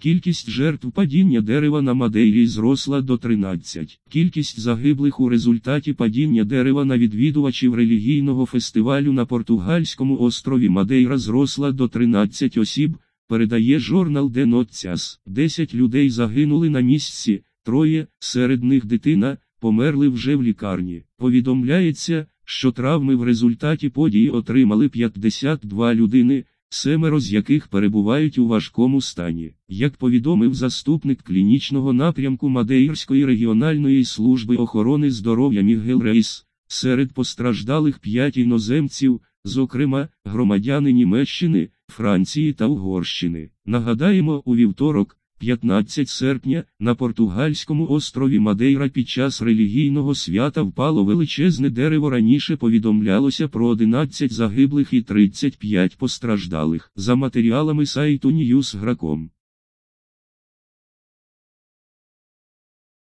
Кількість жертв падіння дерева на Мадейрі зросла до 13. Кількість загиблих у результаті падіння дерева на відвідувачів релігійного фестивалю на португальському острові Мадейра зросла до 13 осіб, передає журнал The Noticias. 10 людей загинули на місці, троє, серед них дитина, померли вже в лікарні. Повідомляється, що травми в результаті події отримали 52 людини семеро з яких перебувають у важкому стані. Як повідомив заступник клінічного напрямку Мадеїрської регіональної служби охорони здоров'я Мігел Рейс, серед постраждалих п'ять іноземців, зокрема, громадяни Німеччини, Франції та Угорщини. Нагадаємо, у вівторок, 15 серпня на португальському острові Мадейра під час релігійного свята впало величезне дерево. Раніше повідомлялося про 11 загиблих і 35 постраждалих за матеріалами сайту News.com.